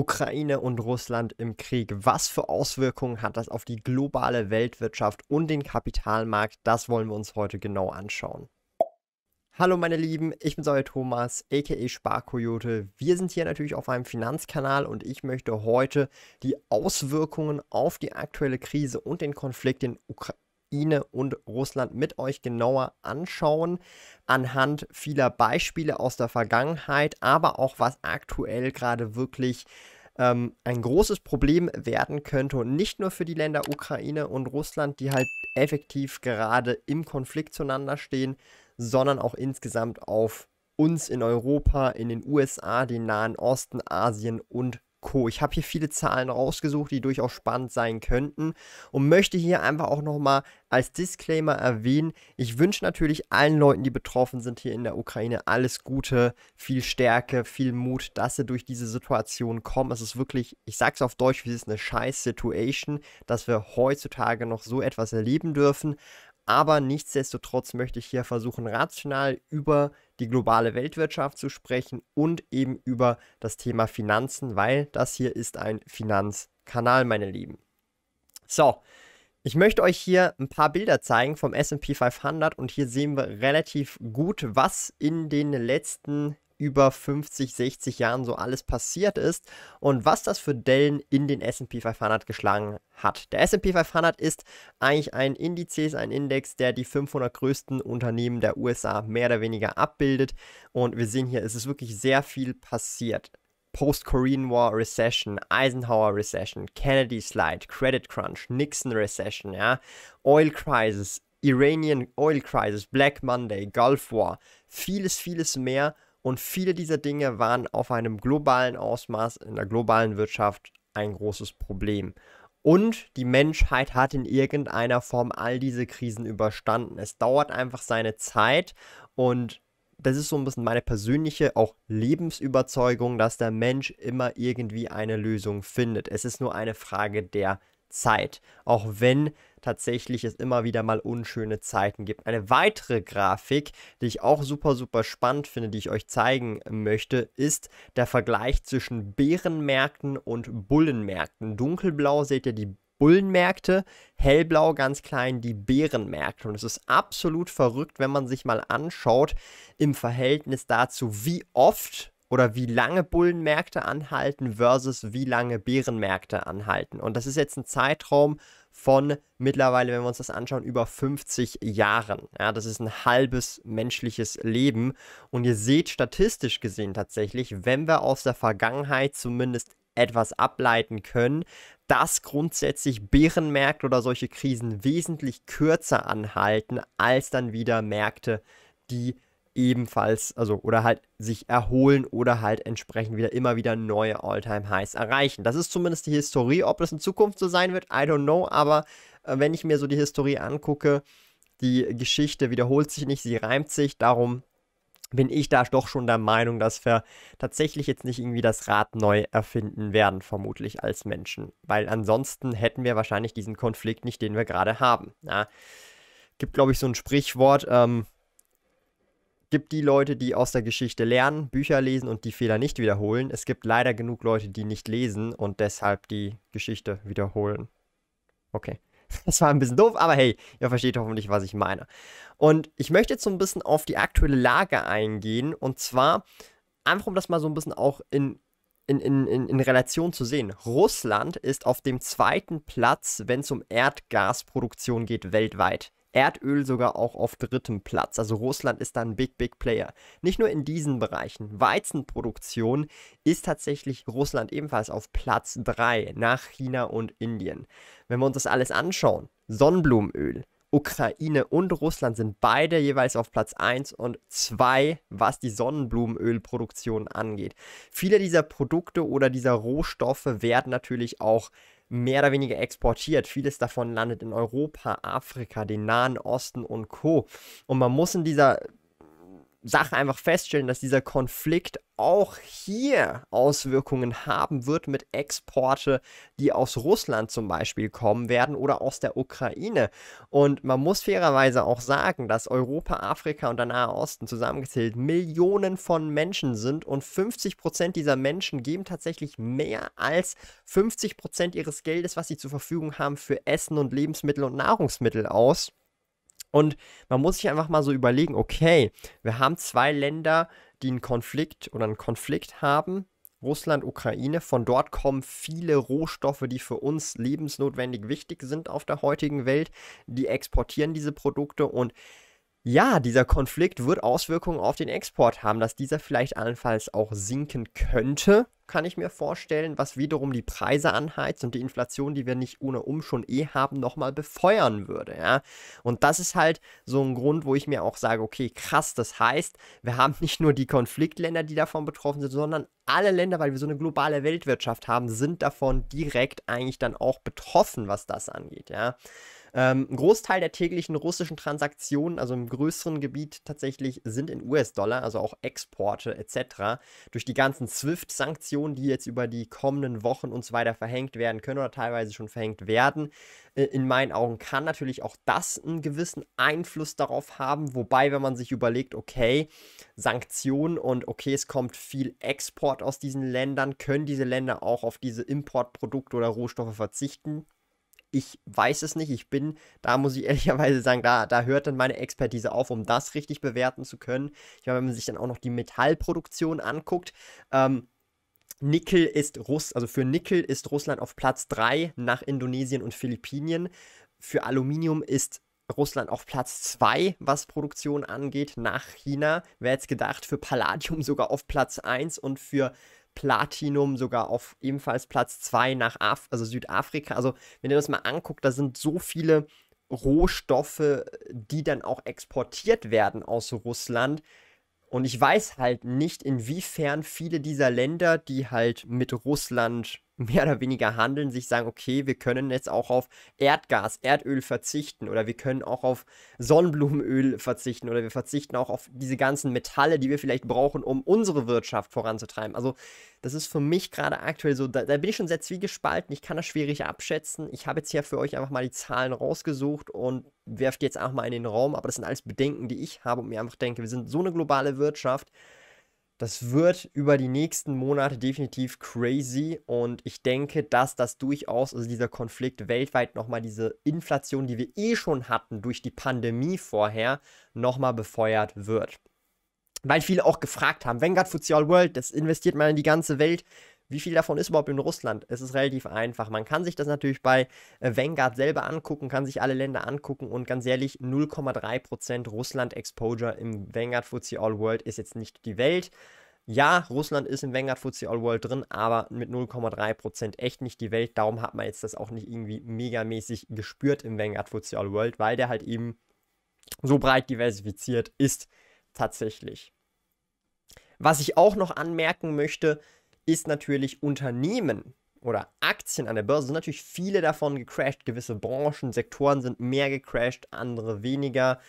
Ukraine und Russland im Krieg. Was für Auswirkungen hat das auf die globale Weltwirtschaft und den Kapitalmarkt? Das wollen wir uns heute genau anschauen. Hallo meine Lieben, ich bin euer Thomas, aka Sparkoyote. Wir sind hier natürlich auf einem Finanzkanal und ich möchte heute die Auswirkungen auf die aktuelle Krise und den Konflikt in Ukraine Ukraine und Russland mit euch genauer anschauen, anhand vieler Beispiele aus der Vergangenheit, aber auch was aktuell gerade wirklich ähm, ein großes Problem werden könnte und nicht nur für die Länder Ukraine und Russland, die halt effektiv gerade im Konflikt zueinander stehen, sondern auch insgesamt auf uns in Europa, in den USA, den Nahen Osten, Asien und Co. Ich habe hier viele Zahlen rausgesucht, die durchaus spannend sein könnten und möchte hier einfach auch nochmal als Disclaimer erwähnen, ich wünsche natürlich allen Leuten, die betroffen sind hier in der Ukraine, alles Gute, viel Stärke, viel Mut, dass sie durch diese Situation kommen. Es ist wirklich, ich sage es auf Deutsch, es ist eine scheiß Situation, dass wir heutzutage noch so etwas erleben dürfen, aber nichtsdestotrotz möchte ich hier versuchen, rational über die globale Weltwirtschaft zu sprechen und eben über das Thema Finanzen, weil das hier ist ein Finanzkanal, meine Lieben. So, ich möchte euch hier ein paar Bilder zeigen vom SP 500 und hier sehen wir relativ gut, was in den letzten über 50, 60 Jahren so alles passiert ist und was das für Dellen in den SP 500 geschlagen hat. Der SP 500 ist eigentlich ein Indizes, ein Index, der die 500 größten Unternehmen der USA mehr oder weniger abbildet. Und wir sehen hier, es ist wirklich sehr viel passiert. Post-Korean War Recession, Eisenhower Recession, Kennedy Slide, Credit Crunch, Nixon Recession, ja, Oil Crisis, Iranian Oil Crisis, Black Monday, Gulf War, vieles, vieles mehr. Und viele dieser Dinge waren auf einem globalen Ausmaß in der globalen Wirtschaft ein großes Problem. Und die Menschheit hat in irgendeiner Form all diese Krisen überstanden. Es dauert einfach seine Zeit und das ist so ein bisschen meine persönliche auch Lebensüberzeugung, dass der Mensch immer irgendwie eine Lösung findet. Es ist nur eine Frage der Zeit, auch wenn tatsächlich es immer wieder mal unschöne Zeiten gibt. Eine weitere Grafik, die ich auch super, super spannend finde, die ich euch zeigen möchte, ist der Vergleich zwischen Bärenmärkten und Bullenmärkten. Dunkelblau seht ihr die Bullenmärkte, hellblau ganz klein die Bärenmärkte. Und es ist absolut verrückt, wenn man sich mal anschaut im Verhältnis dazu, wie oft oder wie lange Bullenmärkte anhalten versus wie lange Bärenmärkte anhalten. Und das ist jetzt ein Zeitraum von mittlerweile, wenn wir uns das anschauen, über 50 Jahren. Ja, das ist ein halbes menschliches Leben. Und ihr seht statistisch gesehen tatsächlich, wenn wir aus der Vergangenheit zumindest etwas ableiten können, dass grundsätzlich Bärenmärkte oder solche Krisen wesentlich kürzer anhalten als dann wieder Märkte, die ebenfalls, also oder halt sich erholen oder halt entsprechend wieder immer wieder neue All-Time-Highs erreichen. Das ist zumindest die Historie. Ob das in Zukunft so sein wird, I don't know. Aber äh, wenn ich mir so die Historie angucke, die Geschichte wiederholt sich nicht, sie reimt sich. Darum bin ich da doch schon der Meinung, dass wir tatsächlich jetzt nicht irgendwie das Rad neu erfinden werden, vermutlich als Menschen. Weil ansonsten hätten wir wahrscheinlich diesen Konflikt nicht, den wir gerade haben. Ja. Gibt, glaube ich, so ein Sprichwort, ähm, gibt die Leute, die aus der Geschichte lernen, Bücher lesen und die Fehler nicht wiederholen. Es gibt leider genug Leute, die nicht lesen und deshalb die Geschichte wiederholen. Okay. Das war ein bisschen doof, aber hey, ihr versteht hoffentlich, was ich meine. Und ich möchte jetzt so ein bisschen auf die aktuelle Lage eingehen. Und zwar, einfach um das mal so ein bisschen auch in, in, in, in, in Relation zu sehen. Russland ist auf dem zweiten Platz, wenn es um Erdgasproduktion geht, weltweit. Erdöl sogar auch auf drittem Platz. Also Russland ist da ein big, big Player. Nicht nur in diesen Bereichen. Weizenproduktion ist tatsächlich Russland ebenfalls auf Platz 3 nach China und Indien. Wenn wir uns das alles anschauen, Sonnenblumenöl, Ukraine und Russland sind beide jeweils auf Platz 1 und 2, was die Sonnenblumenölproduktion angeht. Viele dieser Produkte oder dieser Rohstoffe werden natürlich auch mehr oder weniger exportiert. Vieles davon landet in Europa, Afrika, den Nahen Osten und Co. Und man muss in dieser Sache einfach feststellen, dass dieser Konflikt auch hier Auswirkungen haben wird mit Exporte, die aus Russland zum Beispiel kommen werden oder aus der Ukraine. Und man muss fairerweise auch sagen, dass Europa, Afrika und der Nahe Osten zusammengezählt Millionen von Menschen sind und 50 Prozent dieser Menschen geben tatsächlich mehr als 50 Prozent ihres Geldes, was sie zur Verfügung haben, für Essen und Lebensmittel und Nahrungsmittel aus. Und man muss sich einfach mal so überlegen, okay, wir haben zwei Länder, die einen Konflikt oder einen Konflikt haben, Russland, Ukraine. Von dort kommen viele Rohstoffe, die für uns lebensnotwendig wichtig sind auf der heutigen Welt. Die exportieren diese Produkte und ja, dieser Konflikt wird Auswirkungen auf den Export haben, dass dieser vielleicht allenfalls auch sinken könnte, kann ich mir vorstellen, was wiederum die Preise anheizt und die Inflation, die wir nicht ohne um schon eh haben, nochmal befeuern würde. Ja? Und das ist halt so ein Grund, wo ich mir auch sage, okay, krass, das heißt, wir haben nicht nur die Konfliktländer, die davon betroffen sind, sondern alle Länder, weil wir so eine globale Weltwirtschaft haben, sind davon direkt eigentlich dann auch betroffen, was das angeht. Ja? Ähm, ein Großteil der täglichen russischen Transaktionen, also im größeren Gebiet tatsächlich, sind in US-Dollar, also auch Exporte etc. Durch die ganzen SWIFT-Sanktionen, die jetzt über die kommenden Wochen und so weiter verhängt werden können oder teilweise schon verhängt werden, äh, in meinen Augen kann natürlich auch das einen gewissen Einfluss darauf haben. Wobei, wenn man sich überlegt, okay, Sanktionen und okay, es kommt viel Export aus diesen Ländern, können diese Länder auch auf diese Importprodukte oder Rohstoffe verzichten? Ich weiß es nicht. Ich bin, da muss ich ehrlicherweise sagen, da, da hört dann meine Expertise auf, um das richtig bewerten zu können. Ich meine, wenn man sich dann auch noch die Metallproduktion anguckt, ähm, Nickel ist Russ, also für Nickel ist Russland auf Platz 3 nach Indonesien und Philippinen. Für Aluminium ist Russland auf Platz 2, was Produktion angeht, nach China. Wer jetzt gedacht, für Palladium sogar auf Platz 1 und für Platinum sogar auf ebenfalls Platz 2 nach Af also Südafrika. Also wenn ihr das mal anguckt, da sind so viele Rohstoffe, die dann auch exportiert werden aus Russland. Und ich weiß halt nicht, inwiefern viele dieser Länder, die halt mit Russland mehr oder weniger handeln, sich sagen, okay, wir können jetzt auch auf Erdgas, Erdöl verzichten oder wir können auch auf Sonnenblumenöl verzichten oder wir verzichten auch auf diese ganzen Metalle, die wir vielleicht brauchen, um unsere Wirtschaft voranzutreiben. Also das ist für mich gerade aktuell so, da, da bin ich schon sehr zwiegespalten, ich kann das schwierig abschätzen. Ich habe jetzt hier für euch einfach mal die Zahlen rausgesucht und werft jetzt auch mal in den Raum, aber das sind alles Bedenken, die ich habe und mir einfach denke, wir sind so eine globale Wirtschaft, das wird über die nächsten Monate definitiv crazy und ich denke, dass das durchaus, also dieser Konflikt weltweit nochmal diese Inflation, die wir eh schon hatten durch die Pandemie vorher, nochmal befeuert wird. Weil viele auch gefragt haben, Vanguard Futsal World, das investiert man in die ganze Welt. Wie viel davon ist überhaupt in Russland? Es ist relativ einfach. Man kann sich das natürlich bei äh, Vanguard selber angucken, kann sich alle Länder angucken und ganz ehrlich, 0,3% Russland Exposure im Vanguard FTSE All World ist jetzt nicht die Welt. Ja, Russland ist im Vanguard FTSE All World drin, aber mit 0,3% echt nicht die Welt. Darum hat man jetzt das auch nicht irgendwie megamäßig gespürt im Vanguard FTSE All World, weil der halt eben so breit diversifiziert ist tatsächlich. Was ich auch noch anmerken möchte, ist natürlich Unternehmen oder Aktien an der Börse sind natürlich viele davon gecrashed. Gewisse Branchen, Sektoren sind mehr gecrashed, andere weniger.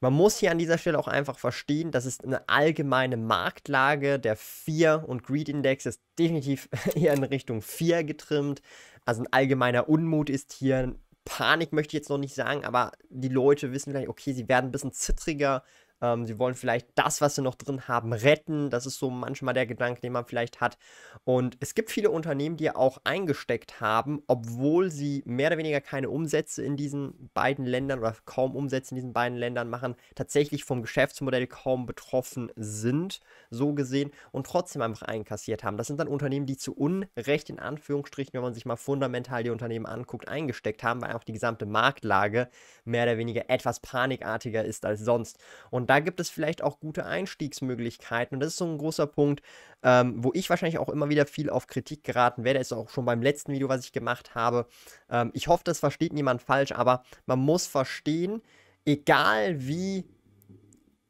Man muss hier an dieser Stelle auch einfach verstehen, das ist eine allgemeine Marktlage. Der Fear- und Greed-Index ist definitiv eher in Richtung Fear getrimmt. Also ein allgemeiner Unmut ist hier. Panik möchte ich jetzt noch nicht sagen, aber die Leute wissen vielleicht, okay, sie werden ein bisschen zittriger, ähm, sie wollen vielleicht das, was sie noch drin haben, retten. Das ist so manchmal der Gedanke, den man vielleicht hat. Und es gibt viele Unternehmen, die auch eingesteckt haben, obwohl sie mehr oder weniger keine Umsätze in diesen beiden Ländern oder kaum Umsätze in diesen beiden Ländern machen, tatsächlich vom Geschäftsmodell kaum betroffen sind, so gesehen, und trotzdem einfach einkassiert haben. Das sind dann Unternehmen, die zu Unrecht in Anführungsstrichen, wenn man sich mal fundamental die Unternehmen anguckt, eingesteckt haben, weil auch die gesamte Marktlage mehr oder weniger etwas panikartiger ist als sonst. Und da gibt es vielleicht auch gute Einstiegsmöglichkeiten. Und das ist so ein großer Punkt, ähm, wo ich wahrscheinlich auch immer wieder viel auf Kritik geraten werde. Ist auch schon beim letzten Video, was ich gemacht habe. Ähm, ich hoffe, das versteht niemand falsch, aber man muss verstehen, egal wie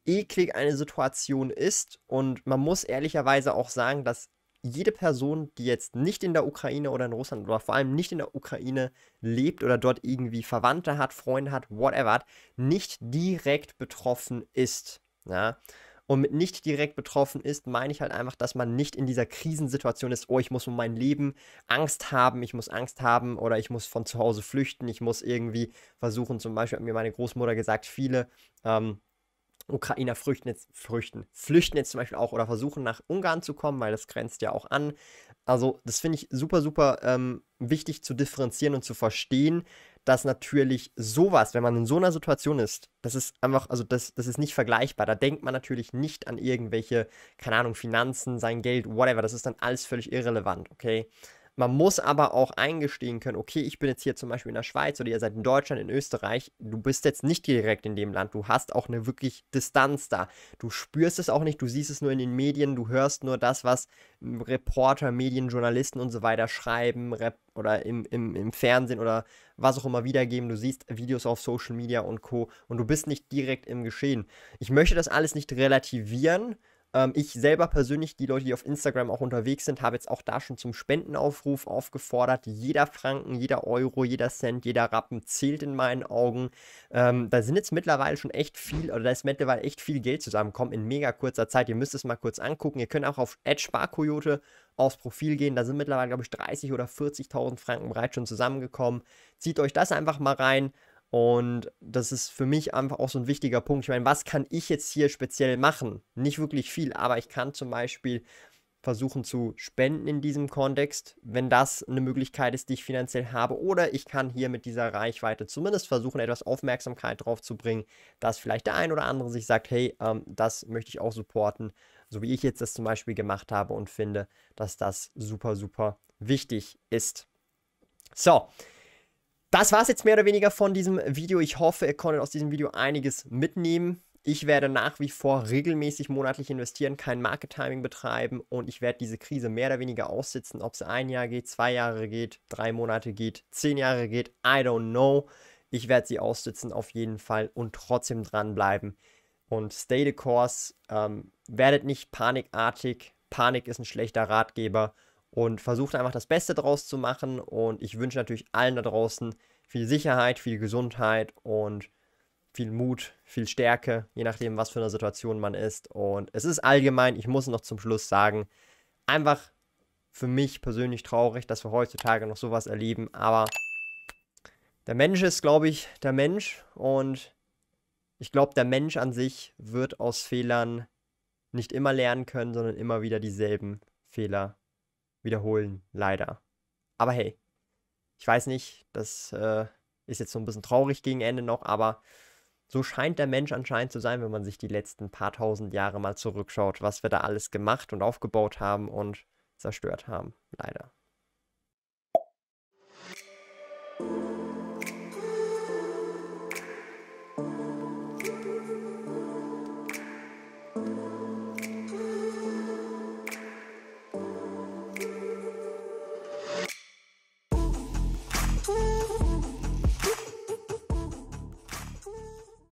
eklig eine Situation ist, und man muss ehrlicherweise auch sagen, dass jede Person, die jetzt nicht in der Ukraine oder in Russland oder vor allem nicht in der Ukraine lebt oder dort irgendwie Verwandte hat, Freunde hat, whatever hat, nicht direkt betroffen ist. Ja? Und mit nicht direkt betroffen ist, meine ich halt einfach, dass man nicht in dieser Krisensituation ist, oh, ich muss um mein Leben Angst haben, ich muss Angst haben oder ich muss von zu Hause flüchten, ich muss irgendwie versuchen, zum Beispiel hat mir meine Großmutter gesagt, viele ähm, Ukrainer flüchten jetzt, flüchten, flüchten jetzt zum Beispiel auch oder versuchen nach Ungarn zu kommen, weil das grenzt ja auch an. Also das finde ich super, super ähm, wichtig zu differenzieren und zu verstehen, dass natürlich sowas, wenn man in so einer Situation ist, das ist einfach, also das, das ist nicht vergleichbar. Da denkt man natürlich nicht an irgendwelche, keine Ahnung, Finanzen, sein Geld, whatever. Das ist dann alles völlig irrelevant, okay? Man muss aber auch eingestehen können, okay, ich bin jetzt hier zum Beispiel in der Schweiz oder ihr seid in Deutschland, in Österreich, du bist jetzt nicht direkt in dem Land, du hast auch eine wirklich Distanz da. Du spürst es auch nicht, du siehst es nur in den Medien, du hörst nur das, was Reporter, Medien, Journalisten und so weiter schreiben oder im, im, im Fernsehen oder was auch immer wiedergeben. Du siehst Videos auf Social Media und Co. und du bist nicht direkt im Geschehen. Ich möchte das alles nicht relativieren, ähm, ich selber persönlich, die Leute, die auf Instagram auch unterwegs sind, habe jetzt auch da schon zum Spendenaufruf aufgefordert. Jeder Franken, jeder Euro, jeder Cent, jeder Rappen zählt in meinen Augen. Ähm, da sind jetzt mittlerweile schon echt viel, oder da ist mittlerweile echt viel Geld zusammengekommen in mega kurzer Zeit. Ihr müsst es mal kurz angucken. Ihr könnt auch auf Sparkoyote aufs Profil gehen. Da sind mittlerweile, glaube ich, 30 oder 40.000 Franken bereits schon zusammengekommen. Zieht euch das einfach mal rein. Und das ist für mich einfach auch so ein wichtiger Punkt. Ich meine, was kann ich jetzt hier speziell machen? Nicht wirklich viel, aber ich kann zum Beispiel versuchen zu spenden in diesem Kontext, wenn das eine Möglichkeit ist, die ich finanziell habe. Oder ich kann hier mit dieser Reichweite zumindest versuchen, etwas Aufmerksamkeit drauf zu bringen, dass vielleicht der ein oder andere sich sagt, hey, ähm, das möchte ich auch supporten, so wie ich jetzt das zum Beispiel gemacht habe und finde, dass das super, super wichtig ist. So, das war es jetzt mehr oder weniger von diesem Video. Ich hoffe, ihr konntet aus diesem Video einiges mitnehmen. Ich werde nach wie vor regelmäßig monatlich investieren, kein Market Timing betreiben und ich werde diese Krise mehr oder weniger aussitzen, ob es ein Jahr geht, zwei Jahre geht, drei Monate geht, zehn Jahre geht, I don't know. Ich werde sie aussitzen auf jeden Fall und trotzdem dranbleiben. Und stay the course, ähm, werdet nicht panikartig. Panik ist ein schlechter Ratgeber und versucht einfach das Beste draus zu machen. Und ich wünsche natürlich allen da draußen viel Sicherheit, viel Gesundheit und viel Mut, viel Stärke, je nachdem, was für eine Situation man ist. Und es ist allgemein, ich muss noch zum Schluss sagen, einfach für mich persönlich traurig, dass wir heutzutage noch sowas erleben. Aber der Mensch ist, glaube ich, der Mensch. Und ich glaube, der Mensch an sich wird aus Fehlern nicht immer lernen können, sondern immer wieder dieselben Fehler wiederholen, leider. Aber hey, ich weiß nicht, das äh, ist jetzt so ein bisschen traurig gegen Ende noch, aber so scheint der Mensch anscheinend zu sein, wenn man sich die letzten paar tausend Jahre mal zurückschaut, was wir da alles gemacht und aufgebaut haben und zerstört haben, leider.